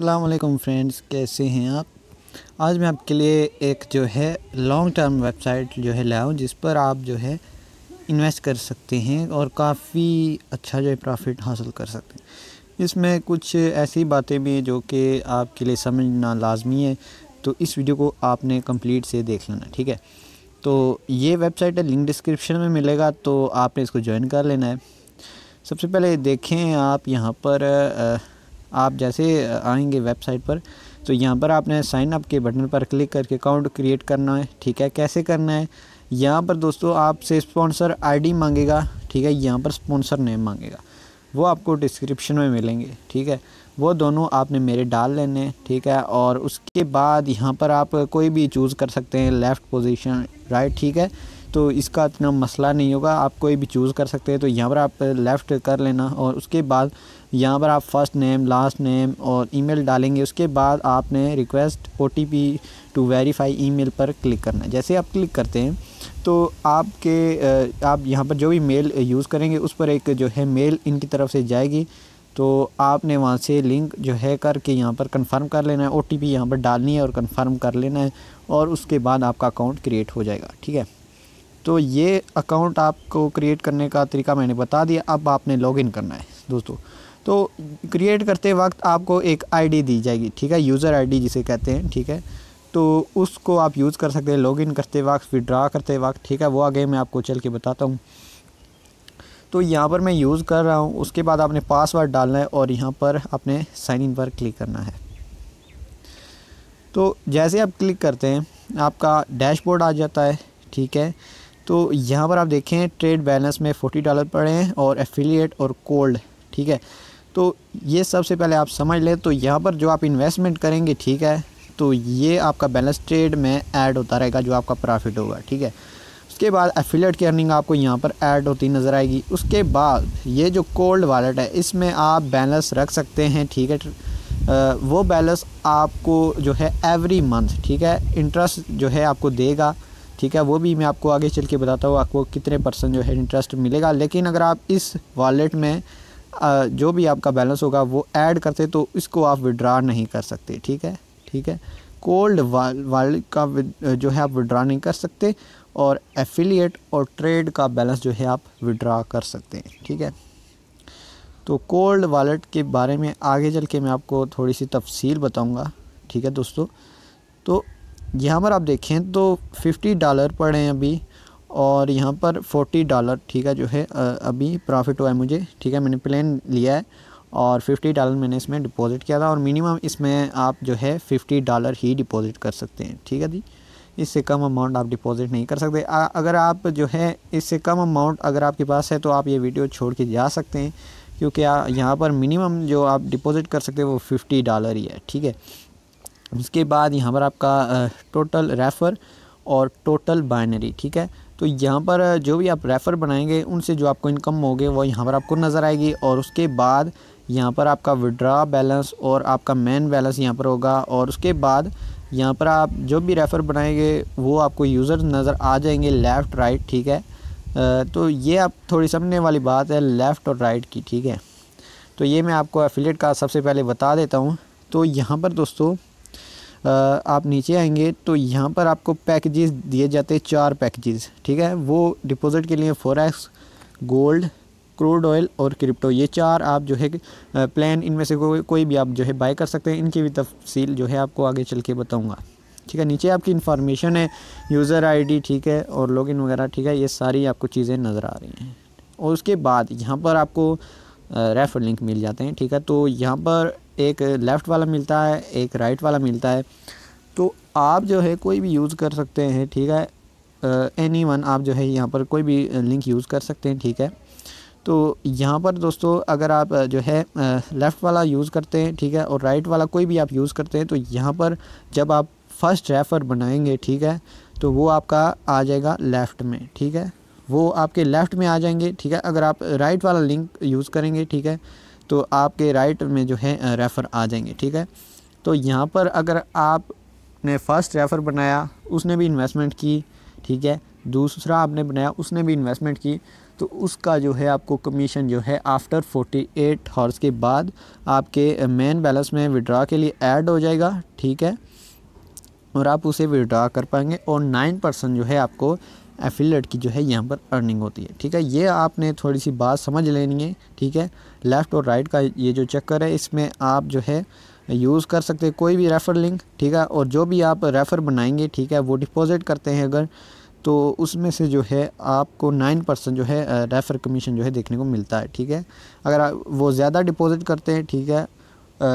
अल्लाम फ्रेंड्स कैसे हैं आप आज मैं आपके लिए एक जो है लॉन्ग टर्म वेबसाइट जो है लाऊँ जिस पर आप जो है इन्वेस्ट कर सकते हैं और काफ़ी अच्छा जो है प्रॉफिट हासिल कर सकते हैं इसमें कुछ ऐसी बातें भी हैं जो कि आपके लिए समझना लाजमी है तो इस वीडियो को आपने कंप्लीट से देख लेना ठीक है तो ये वेबसाइट है लिंक डिस्क्रिप्शन में मिलेगा तो आपने इसको ज्वाइन कर लेना है सबसे पहले देखें आप यहाँ पर आ, आप जैसे आएंगे वेबसाइट पर तो यहाँ पर आपने साइन अप के बटन पर क्लिक करके अकाउंट क्रिएट करना है ठीक है कैसे करना है यहाँ पर दोस्तों आपसे स्पॉन्सर आईडी मांगेगा ठीक है यहाँ पर स्पॉन्सर नेम मांगेगा वो आपको डिस्क्रिप्शन में मिलेंगे ठीक है वो दोनों आपने मेरे डाल लेने ठीक है और उसके बाद यहाँ पर आप कोई भी चूज़ कर सकते हैं लेफ़्ट पोजिशन राइट ठीक है तो इसका इतना मसला नहीं होगा आप कोई भी चूज़ कर सकते हैं तो यहाँ पर आप लेफ़्ट कर लेना और उसके बाद यहाँ पर आप फर्स्ट नेम लास्ट नेम और ईमेल डालेंगे उसके बाद आपने request O T P to verify email पर क्लिक करना है जैसे आप क्लिक करते हैं तो आपके आप यहाँ पर जो भी मेल यूज़ करेंगे उस पर एक जो है मेल इनकी तरफ से जाएगी तो आपने वहाँ से लिंक जो है करके यहाँ पर कंफर्म कर लेना है ओ टी पी यहाँ पर डालनी है और कंफर्म कर लेना है और उसके बाद आपका अकाउंट क्रिएट हो जाएगा ठीक है तो ये अकाउंट आपको क्रिएट करने का तरीका मैंने बता दिया अब आपने लॉगिन करना है दोस्तों तो क्रिएट करते वक्त आपको एक आईडी दी जाएगी ठीक है यूज़र आईडी जिसे कहते हैं ठीक है तो उसको आप यूज़ कर सकते हैं लॉगिन करते वक्त विड्रा करते वक्त ठीक है वो आगे मैं आपको चल के बताता हूँ तो यहाँ पर मैं यूज़ कर रहा हूँ उसके बाद आपने पासवर्ड डालना है और यहाँ पर आपने साइन इन पर क्लिक करना है तो जैसे आप क्लिक करते हैं आपका डैशबोर्ड आ जाता है ठीक है तो यहाँ पर आप देखें ट्रेड बैलेंस में फोर्टी डॉलर पड़े हैं और एफिलिएट और कोल्ड ठीक है तो ये सबसे पहले आप समझ लें तो यहाँ पर जो आप इन्वेस्टमेंट करेंगे ठीक है तो ये आपका बैलेंस ट्रेड में ऐड होता रहेगा जो आपका प्रॉफिट होगा ठीक है उसके बाद एफिलेट की अर्निंग आपको यहाँ पर ऐड होती नज़र आएगी उसके बाद ये जो कोल्ड वॉलेट है इसमें आप बैलेंस रख सकते हैं ठीक है वो बैलेंस आपको जो है एवरी मंथ ठीक है इंटरेस्ट जो है आपको देगा ठीक है वो भी मैं आपको आगे चल के बताता हूँ आपको कितने परसेंट जो है इंटरेस्ट मिलेगा लेकिन अगर आप इस वॉलेट में जो भी आपका बैलेंस होगा वो ऐड करते तो इसको आप विड्रा नहीं कर सकते ठीक है ठीक है कोल्ड वाल का जो है आप विड्रा नहीं कर सकते और एफिलिएट और ट्रेड का बैलेंस जो है आप विड्रा कर सकते हैं ठीक है तो कोल्ड वॉलेट के बारे में आगे चल के मैं आपको थोड़ी सी तफसील बताऊंगा ठीक है दोस्तों तो यहाँ पर आप देखें तो फिफ्टी डॉलर पड़े हैं अभी और यहाँ पर फोर्टी डॉलर ठीक है जो है अभी प्रॉफिट हुआ है मुझे ठीक है मैंने प्लान लिया है और फिफ्टी डॉलर मैंने इसमें डिपॉज़िट किया था और मिनिमम इसमें आप जो है फिफ्टी डॉलर ही डिपॉज़िट कर सकते हैं ठीक है जी इससे कम अमाउंट आप डिपॉज़िट नहीं कर सकते आ, अगर आप जो है इससे कम अमाउंट अगर आपके पास है तो आप ये वीडियो छोड़ के जा सकते हैं क्योंकि यहाँ पर मिनिमम जो आप डिपॉज़िट कर सकते हैं वो फिफ्टी डॉलर ही है ठीक है उसके बाद यहाँ पर आपका टोटल रेफ़र और टोटल बाइनरी ठीक है तो यहाँ पर जो भी आप रेफ़र बनाएंगे उनसे जो आपको इनकम होगी वो यहाँ पर आपको नज़र आएगी और उसके बाद यहाँ पर आपका विड्रा बैलेंस और आपका मेन बैलेंस यहाँ पर होगा और उसके बाद यहाँ पर आप जो भी रेफ़र बनाएंगे वो आपको यूज़र नज़र आ जाएंगे लेफ़्ट राइट ठीक है तो ये आप थोड़ी समझने वाली बात है लेफ़्ट और राइट की ठीक है तो ये मैं आपको एफिलेट का सबसे पहले बता देता हूँ तो यहाँ पर दोस्तों आप नीचे आएंगे तो यहाँ पर आपको पैकेजेस दिए जाते हैं चार पैकेजेस ठीक है वो डिपॉजिट के लिए फोरेक्स गोल्ड क्रूड ऑयल और क्रिप्टो ये चार आप जो है प्लान इनमें से को, कोई भी आप जो है बाय कर सकते हैं इनकी भी तफसील जो है आपको आगे चल के बताऊँगा ठीक है नीचे आपकी इन्फॉर्मेशन है यूज़र आईडी ठीक है और लॉगिन वगैरह ठीक है ये सारी आपको चीज़ें नज़र आ रही हैं और उसके बाद यहाँ पर आपको रेफ़र लिंक मिल जाते हैं ठीक है तो यहाँ पर एक लेफ़्ट वाला मिलता है एक राइट वाला मिलता है तो आप जो है कोई भी यूज़ कर सकते हैं ठीक है एनी वन आप जो है यहाँ पर कोई भी लिंक यूज़ कर सकते हैं ठीक है तो यहाँ पर दोस्तों अगर आप जो है लेफ़्ट वाला यूज़ करते हैं ठीक है और राइट वाला कोई भी आप यूज़ करते हैं तो यहाँ पर जब आप फ़र्स्ट रेफ़र बनाएंगे ठीक है तो वो आपका आ जाएगा लेफ़्ट में ठीक है वो आपके लेफ़्ट में आ जाएंगे ठीक है अगर आप राइट वाला लिंक यूज़ करेंगे ठीक है तो आपके राइट में जो है रेफ़र आ जाएंगे ठीक है तो यहाँ पर अगर आपने फ़र्स्ट रेफ़र बनाया उसने भी इन्वेस्टमेंट की ठीक है दूसरा आपने बनाया उसने भी इन्वेस्टमेंट की तो उसका जो है आपको कमीशन जो है आफ्टर 48 हॉर्स के बाद आपके मेन बैलेंस में विड्रा के लिए ऐड हो जाएगा ठीक है और आप उसे विड्रा कर पाएंगे और नाइन परसेंट जो है आपको एफिलेट की जो है यहाँ पर अर्निंग होती है ठीक है ये आपने थोड़ी सी बात समझ लेनी है ठीक है लेफ़्ट और राइट का ये जो चक्कर है इसमें आप जो है यूज़ कर सकते हैं कोई भी रेफ़र लिंक ठीक है और जो भी आप रेफ़र बनाएंगे ठीक है वो डिपॉज़िट करते हैं अगर तो उसमें से जो है आपको नाइन परसेंट जो है रेफ़र कमीशन जो है देखने को मिलता है ठीक है अगर आप वो ज़्यादा डिपॉज़िट करते हैं ठीक है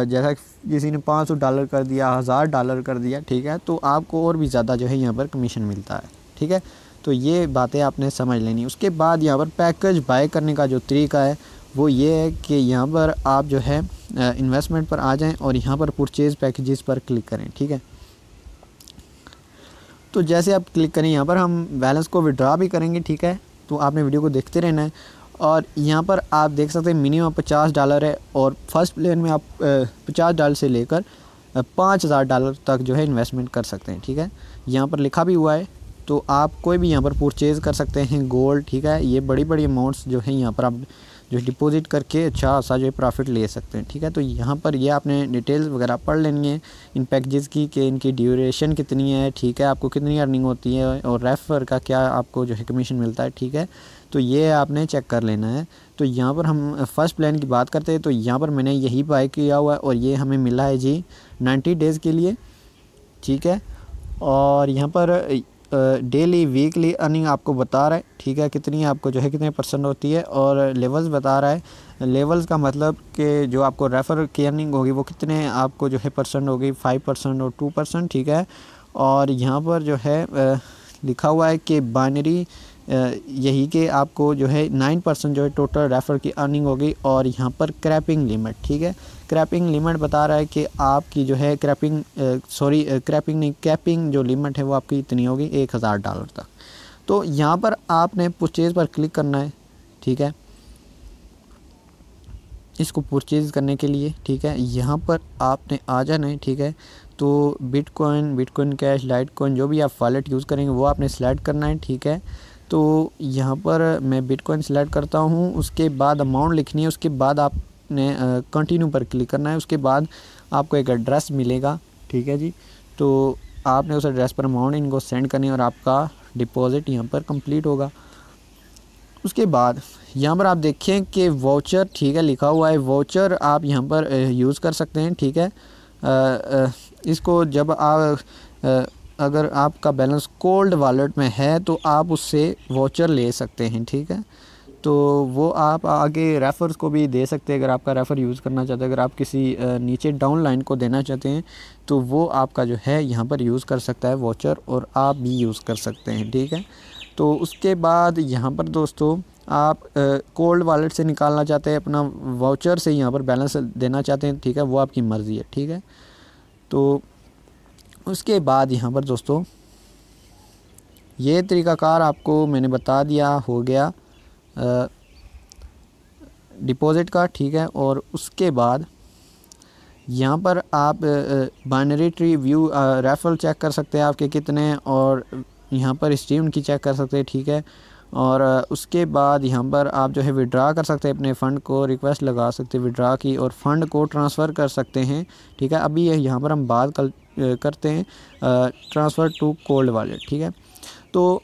जैसा किसी ने पाँच सौ डॉलर कर दिया हज़ार डॉलर कर दिया ठीक है तो आपको और भी ज़्यादा जो है यहाँ पर कमीशन मिलता है ठीक है तो ये बातें आपने समझ लेनी उसके बाद यहाँ पर पैकेज बाय करने का जो तरीका है वो ये है कि यहाँ पर आप जो है इन्वेस्टमेंट पर आ जाएं और यहाँ पर परचेज़ पैकेजेस पर क्लिक करें ठीक है तो जैसे आप क्लिक करें यहाँ पर हम बैलेंस को विड्रा भी करेंगे ठीक है तो आपने वीडियो को देखते रहना है और यहाँ पर आप देख सकते हैं मिनिमम पचास डॉलर है और फर्स्ट प्लेन में आप पचास डॉलर से लेकर पाँच हज़ार डॉलर तक जो है इन्वेस्टमेंट कर सकते हैं ठीक है यहाँ पर लिखा भी हुआ है तो आप कोई भी यहाँ पर परचेज़ कर सकते हैं गोल्ड ठीक है ये बड़ी बड़ी अमाउंट्स जो है यहाँ पर आप जो डिपॉजिट करके अच्छा खासा जो है प्रॉफिट ले सकते हैं ठीक है तो यहाँ पर ये आपने डिटेल्स वगैरह पढ़ लेनी है इन पैकेजेस की कि इनकी ड्यूरेशन कितनी है ठीक है आपको कितनी अर्निंग होती है और रेफर का क्या आपको जो है कमीशन मिलता है ठीक है तो ये आपने चेक कर लेना है तो यहाँ पर हम फर्स्ट प्लान की बात करते हैं तो यहाँ पर मैंने यही बाय किया हुआ है और ये हमें मिला है जी नाइन्टी डेज़ के लिए ठीक है और यहाँ पर डेली वीकली अर्निंग आपको बता रहा है ठीक है कितनी आपको जो है कितने परसेंट होती है और लेवल्स बता रहा है लेवल्स का मतलब कि जो आपको रेफ़र की अर्निंग होगी वो कितने आपको जो है परसेंट होगी फाइव परसेंट और टू परसेंट ठीक है और यहाँ पर जो है लिखा हुआ है कि बाइनरी यही कि आपको जो है नाइन परसेंट जो है टोटल रेफ़र की अर्निंग होगी और यहाँ पर क्रैपिंग लिमिट ठीक है क्रैपिंग लिमिट बता रहा है कि आपकी जो है क्रैपिंग सॉरी क्रैपिंग नहीं कैपिंग जो लिमिट है वो आपकी इतनी होगी एक हज़ार डॉलर तक तो यहाँ पर आपने परचेज़ पर क्लिक करना है ठीक है इसको परचेज़ करने के लिए ठीक है यहाँ पर आपने आ जाना है ठीक है तो Bitcoin Bitcoin cash Litecoin जो भी आप वॉलेट यूज़ करेंगे वो आपने सेलेक्ट करना है ठीक है तो यहाँ पर मैं बिटकॉइन सेलेक्ट करता हूँ उसके बाद अमाउंट लिखनी है उसके बाद आपने कंटिन्यू पर क्लिक करना है उसके बाद आपको एक एड्रेस मिलेगा ठीक है जी तो आपने उस एड्रेस पर अमाउंट इनको सेंड करनी है और आपका डिपॉज़िट यहाँ पर कंप्लीट होगा उसके बाद यहाँ पर आप देखें कि वाउचर ठीक है लिखा हुआ है वाउचर आप यहाँ पर यूज़ कर सकते हैं ठीक है आ, आ, इसको जब आप अगर आपका बैलेंस कोल्ड वॉलेट में है तो आप उससे वाचर ले सकते हैं ठीक है तो वो आप आगे रेफ़र्स को भी दे सकते हैं अगर आपका रेफ़र यूज़ करना चाहते हैं अगर आप किसी नीचे डाउन लाइन को देना चाहते हैं तो वो आपका जो है यहाँ पर यूज़ कर सकता है वॉचर और आप भी यूज़ कर सकते हैं ठीक है तो उसके बाद यहाँ पर दोस्तों आप कोल्ड वॉलेट से निकालना चाहते हैं अपना वाउचर से यहाँ पर बैलेंस देना चाहते हैं ठीक है वो आपकी मर्ज़ी है ठीक है तो उसके बाद यहाँ पर दोस्तों ये तरीकाकार आपको मैंने बता दिया हो गया डिपॉज़िट का ठीक है और उसके बाद यहाँ पर आप binary tree view referral check कर सकते हैं आपके कितने और यहाँ पर स्ट्रीम की चेक कर सकते हैं ठीक है और उसके बाद यहाँ पर आप जो है विड्रा कर सकते हैं अपने फ़ंड को रिक्वेस्ट लगा सकते हैं विड्रा की और फ़ंड को ट्रांसफ़र कर सकते हैं ठीक है अभी यहाँ पर हम बात कर करते हैं ट्रांसफ़र टू कोल्ड वॉलेट ठीक है तो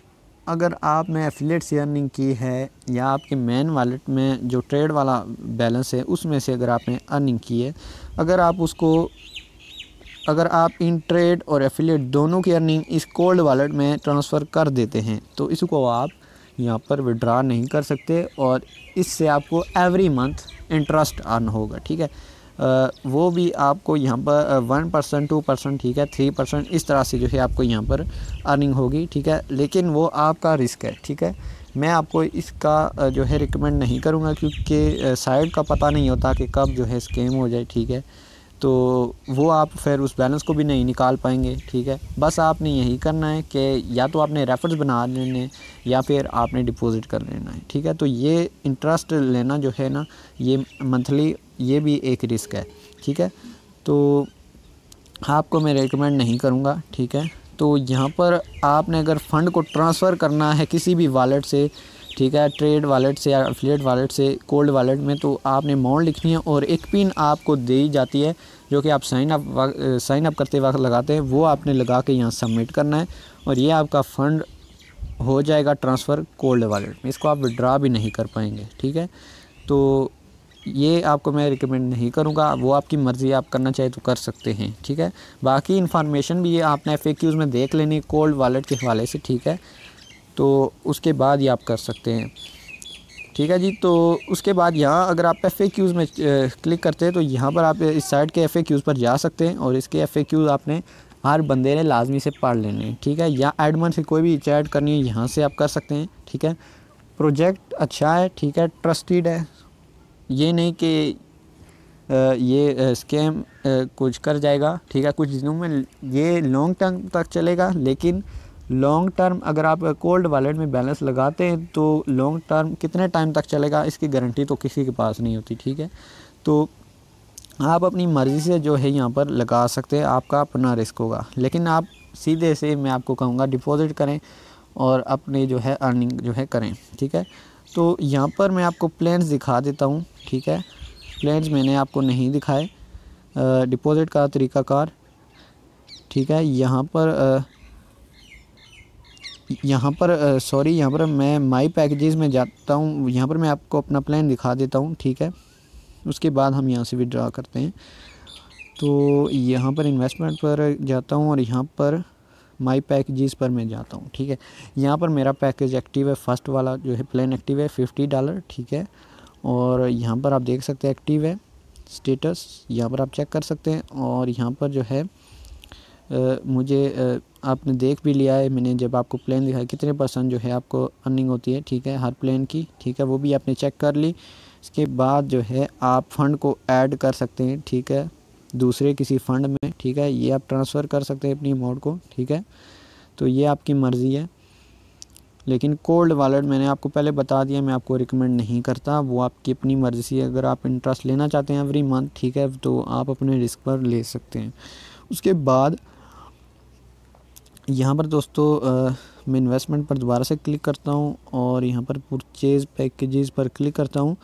अगर आपने एफिलेट से अर्निंग की है या आपके मेन वॉलेट में जो ट्रेड वाला बैलेंस है उसमें से अगर आपने अर्निंग की है अगर आप उसको अगर आप इन ट्रेड और एफिलेट दोनों की अर्निंग इस कोल्ड वॉलेट में ट्रांसफ़र कर देते हैं तो इसको आप यहाँ पर विड्रा नहीं कर सकते और इससे आपको एवरी मंथ इंटरेस्ट अर्न होगा ठीक है वो भी आपको यहाँ पर वन परसेंट टू परसेंट ठीक है थ्री परसेंट इस तरह से जो है आपको यहाँ पर अर्निंग होगी ठीक है लेकिन वो आपका रिस्क है ठीक है मैं आपको इसका जो है रिकमेंड नहीं करूँगा क्योंकि साइड का पता नहीं होता कि कब जो है स्केम हो जाए ठीक है तो वो आप फिर उस बैलेंस को भी नहीं निकाल पाएंगे ठीक है बस आपने यही करना है कि या तो आपने रेफर्स बना लेने या फिर आपने डिपॉजिट कर लेना है ठीक है तो ये इंटरेस्ट लेना जो है ना ये मंथली ये भी एक रिस्क है ठीक है तो आपको मैं रिकमेंड नहीं करूँगा ठीक है तो यहाँ पर आपने अगर फ़ंड को ट्रांसफ़र करना है किसी भी वॉलेट से ठीक है ट्रेड वालेट से या अफिलेट वालेट से कोल्ड वालेट में तो आपने मोड़ लिखनी है और एक पिन आपको दी जाती है जो कि आप साइन अप साइन अप करते वक्त लगाते हैं वो आपने लगा के यहाँ सबमिट करना है और ये आपका फ़ंड हो जाएगा ट्रांसफ़र कोल्ड वालेट में इसको आप विड्रा भी नहीं कर पाएंगे ठीक है तो ये आपको मैं रिकमेंड नहीं करूँगा वो आपकी मर्ज़ी आप करना चाहे तो कर सकते हैं ठीक है बाकी इन्फॉर्मेशन भी ये आपने एफ में देख लेनी कोल्ड वालेट के हवाले से ठीक है तो उसके बाद ही आप कर सकते हैं ठीक है जी तो उसके बाद यहाँ अगर आप एफ़ क्यूज़ में क्लिक करते हैं तो यहाँ पर आप इस साइड के एफ़ क्यूज़ पर जा सकते हैं और इसके एफ़ क्यूज़ आपने हर बंदे ने लाजमी से पढ़ लेने हैं ठीक है या एडमन से कोई भी चैट करनी है यहाँ से आप कर सकते हैं ठीक है प्रोजेक्ट अच्छा है ठीक है ट्रस्टेड है ये नहीं कि ये स्कैम कुछ कर जाएगा ठीक है कुछ दिनों में ये लॉन्ग टर्म तक चलेगा लेकिन लॉन्ग टर्म अगर आप कोल्ड वॉलेट में बैलेंस लगाते हैं तो लॉन्ग टर्म कितने टाइम तक चलेगा इसकी गारंटी तो किसी के पास नहीं होती ठीक है तो आप अपनी मर्ज़ी से जो है यहाँ पर लगा सकते हैं आपका अपना रिस्क होगा लेकिन आप सीधे से मैं आपको कहूँगा डिपॉज़िट करें और अपने जो है अर्निंग जो है करें ठीक है तो यहाँ पर मैं आपको प्लान्स दिखा देता हूँ ठीक है प्लान्स मैंने आपको नहीं दिखाए डिपॉज़िट का तरीकाकार ठीक है यहाँ पर आ, यहाँ पर सॉरी यहाँ पर मैं माई पैकेजेस में जाता हूँ यहाँ पर मैं आपको अपना प्लान दिखा देता हूँ ठीक है उसके बाद हम यहाँ से विड्रा करते हैं तो यहाँ पर इन्वेस्टमेंट पर जाता हूँ और यहाँ पर माई पैकेजेस पर मैं जाता हूँ ठीक है यहाँ पर मेरा पैकेज एक्टिव है फर्स्ट वाला जो है प्लान एक्टिव है फिफ्टी डॉलर ठीक है और यहाँ पर आप देख सकते हैं एक्टिव है स्टेटस यहाँ पर आप चेक कर सकते हैं और यहाँ पर जो है मुझे आपने देख भी लिया है मैंने जब आपको प्लान दिखाया कितने परसेंट जो है आपको अर्निंग होती है ठीक है हर प्लान की ठीक है वो भी आपने चेक कर ली इसके बाद जो है आप फंड को ऐड कर सकते हैं ठीक है दूसरे किसी फंड में ठीक है ये आप ट्रांसफ़र कर सकते हैं अपनी अमाउंट को ठीक है तो ये आपकी मर्ज़ी है लेकिन कोल्ड वॉलेट मैंने आपको पहले बता दिया मैं आपको रिकमेंड नहीं करता वो आपकी अपनी मर्ज़ी है अगर आप इंटरेस्ट लेना चाहते हैं एवरी मंथ ठीक है तो आप अपने रिस्क पर ले सकते हैं उसके बाद यहाँ पर दोस्तों मैं इन्वेस्टमेंट पर दोबारा से क्लिक करता हूँ और यहाँ पर परचेज पैकेजेस पर क्लिक करता हूँ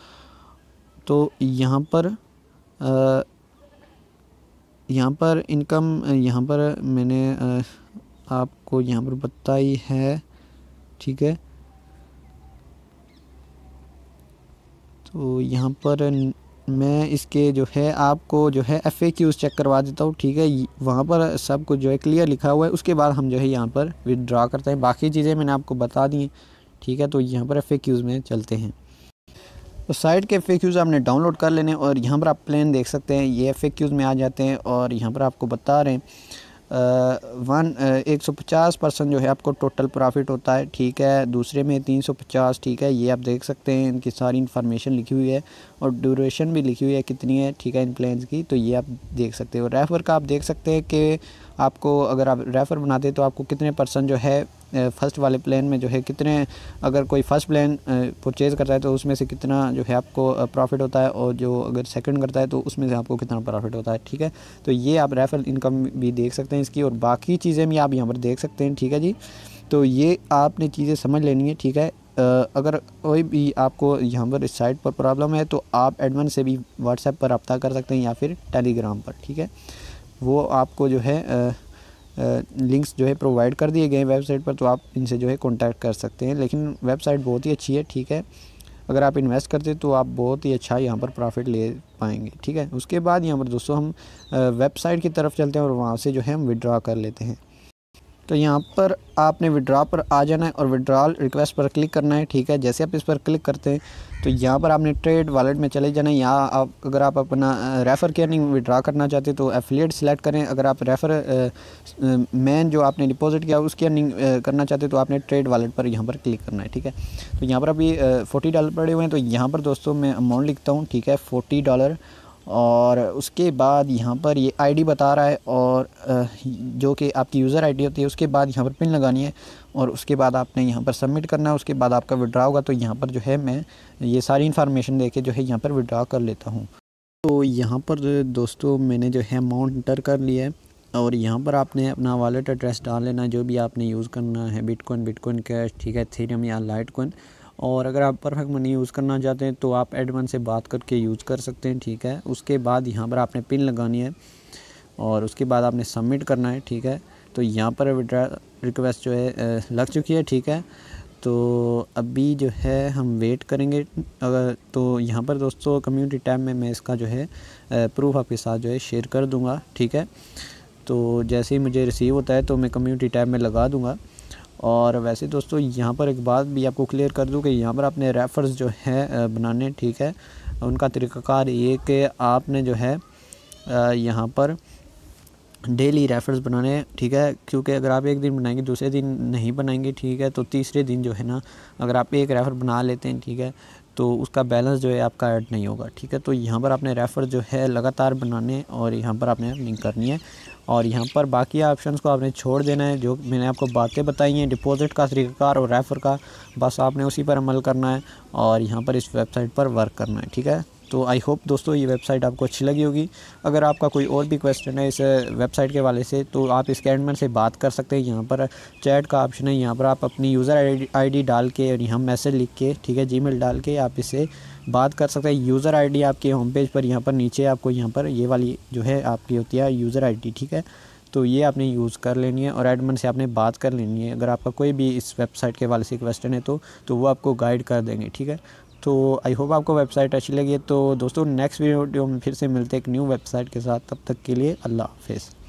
तो यहाँ पर आ, यहाँ पर इनकम यहाँ पर मैंने आ, आपको यहाँ पर बताई है ठीक है तो यहाँ पर मैं इसके जो है आपको जो है एफ़ ए क्यूज़ चेक करवा देता हूँ ठीक है वहाँ पर सब कुछ जो है क्लियर लिखा हुआ है उसके बाद हम जो है यहाँ पर विदड्रा करते हैं बाकी चीज़ें मैंने आपको बता दी हैं ठीक है तो यहाँ पर एफ़ ए क्यूज़ में चलते हैं तो साइट के एफ़ क्यूज़ आपने डाउनलोड कर लेने और यहाँ पर आप प्लान देख सकते हैं ये एफ़ क्यूज़ में आ जाते हैं और यहाँ पर आपको बता रहे हैं वन एक सौ पचास परसेंट जो है आपको टोटल प्रॉफिट होता है ठीक है दूसरे में तीन सौ पचास ठीक है ये आप देख सकते हैं इनकी सारी इन्फॉर्मेशन लिखी हुई है और ड्यूरेशन भी लिखी हुई है कितनी है ठीक है इन प्लान्स की तो ये आप देख सकते हो रेफर का आप देख सकते हैं कि आपको अगर आप रेफ़र बनाते तो आपको कितने परसेंट जो है फ़र्स्ट वाले प्लान में जो है कितने अगर कोई फ़र्स्ट प्लान परचेज़ करता है तो उसमें से कितना जो है आपको प्रॉफिट होता है और जो अगर सेकंड करता है तो उसमें से आपको कितना प्रॉफिट होता है ठीक है तो ये आप रेफ़र इनकम भी देख सकते हैं इसकी और बाकी चीज़ें भी आप यहाँ पर देख सकते हैं ठीक है जी तो ये आपने चीज़ें समझ लेनी है ठीक है अगर कोई भी आपको यहाँ पर इस साइट पर प्रॉब्लम है तो आप एडवांस से भी व्हाट्सएप पर रब्ता कर सकते हैं या फिर टेलीग्राम पर ठीक है वो आपको जो है लिंक्स जो है प्रोवाइड कर दिए गए हैं वेबसाइट पर तो आप इनसे जो है कॉन्टैक्ट कर सकते हैं लेकिन वेबसाइट बहुत ही अच्छी है ठीक है अगर आप इन्वेस्ट करते तो आप बहुत ही अच्छा यहाँ पर प्रॉफिट ले पाएंगे ठीक है उसके बाद यहाँ पर दोस्तों हम वेबसाइट की तरफ चलते हैं और वहाँ से जो है हम विड्रा कर लेते हैं तो यहाँ पर आपने विड्रा पर आ जाना है और विड्रॉल रिक्वेस्ट पर क्लिक करना है ठीक है जैसे आप इस पर क्लिक करते हैं तो यहाँ पर आपने ट्रेड वॉलेट में चले जाना है यहाँ आप अगर आप अपना रेफ़र की अर्निंग विड्रा करना चाहते तो एफिलेट सेलेक्ट करें अगर आप रेफ़र मैन जो आपने डिपॉजिट किया उसकी अर्निंग करना चाहते तो आपने ट्रेड वॉलेट पर यहाँ पर क्लिक करना है ठीक है तो यहाँ पर अभी फोर्टी डॉलर पड़े हुए हैं तो यहाँ पर दोस्तों मैं अमाउंट लिखता हूँ ठीक है फोर्टी डॉलर और उसके बाद यहाँ पर ये आईडी बता रहा है और जो कि आपकी यूज़र आईडी होती है उसके बाद यहाँ पर पिन लगानी है और उसके बाद आपने यहाँ पर सबमिट करना है उसके बाद आपका विड्रा होगा तो यहाँ पर जो है मैं ये सारी इन्फॉर्मेशन दे के जो है यहाँ पर विड्रा कर लेता हूँ तो यहाँ पर दोस्तों मैंने जो है अमाउंट इंटर कर लिया है और यहाँ पर आपने अपना वॉलेट एड्रेस डाल लेना जो भी आपने यूज़ करना है बिटकॉइन बिटकॉइन कैश ठीक है थीरियम या लाइट कॉइन और अगर आप परफेक्ट मनी यूज़ करना चाहते हैं तो आप एडवन से बात करके यूज़ कर सकते हैं ठीक है उसके बाद यहाँ पर आपने पिन लगानी है और उसके बाद आपने सबमिट करना है ठीक है तो यहाँ पर विड्रा रिक्वेस्ट जो है लग चुकी है ठीक है तो अभी जो है हम वेट करेंगे अगर तो यहाँ पर दोस्तों कम्युनिटी टैब में मैं इसका जो है प्रूफ आपके साथ जो है शेयर कर दूँगा ठीक है तो जैसे ही मुझे रिसीव होता है तो मैं कम्युनिटी टैब में लगा दूँगा और वैसे दोस्तों यहाँ पर एक बात भी आपको क्लियर कर दूँ कि यहाँ पर आपने रेफर्स जो हैं बनाने ठीक है उनका तरीक़ाकार ये कि आपने जो है यहाँ पर डेली रेफर्स बनाने ठीक है क्योंकि अगर आप एक दिन बनाएंगे दूसरे दिन नहीं बनाएंगे ठीक है तो तीसरे दिन जो है ना अगर आप एक रेफ़र बना लेते हैं ठीक है तो उसका बैलेंस जो है आपका ऐड नहीं होगा ठीक है तो यहाँ पर आपने रेफ़र जो है लगातार बनाने और यहाँ पर आपने लिंक करनी है और यहाँ पर बाकी ऑप्शंस को आपने छोड़ देना है जो मैंने आपको बातें बताई हैं डिपॉजिट का तरीक़ाकार और रेफ़र का बस आपने उसी पर अमल करना है और यहाँ पर इस वेबसाइट पर वर्क करना है ठीक है तो आई होप दोस्तों ये वेबसाइट आपको अच्छी लगी होगी अगर आपका कोई और भी क्वेश्चन है इस वेबसाइट के वाले से तो आप इस कैंडमैन से बात कर सकते हैं यहाँ पर चैट का ऑप्शन है यहाँ पर आप अपनी यूज़र आईडी डाल के और यहाँ मैसेज लिख के ठीक है जीमेल डाल के आप इसे बात कर सकते हैं यूज़र आईडी आपके होम पेज पर यहाँ पर नीचे आपको यहाँ पर ये वाली जो है आपकी होती है यूज़र आईडी ठीक है तो ये आपने यूज़ कर लेनी है और एडमन से आपने बात कर लेनी है अगर आपका कोई भी इस वेबसाइट के वाले से क्वेश्चन है तो तो वो आपको गाइड कर देंगे ठीक है तो आई होप आपको वेबसाइट अच्छी लगी तो दोस्तों नेक्स्ट वीडियो में फिर से मिलते हैं एक न्यू वेबसाइट के साथ तब तक के लिए अल्लाह हाफिज़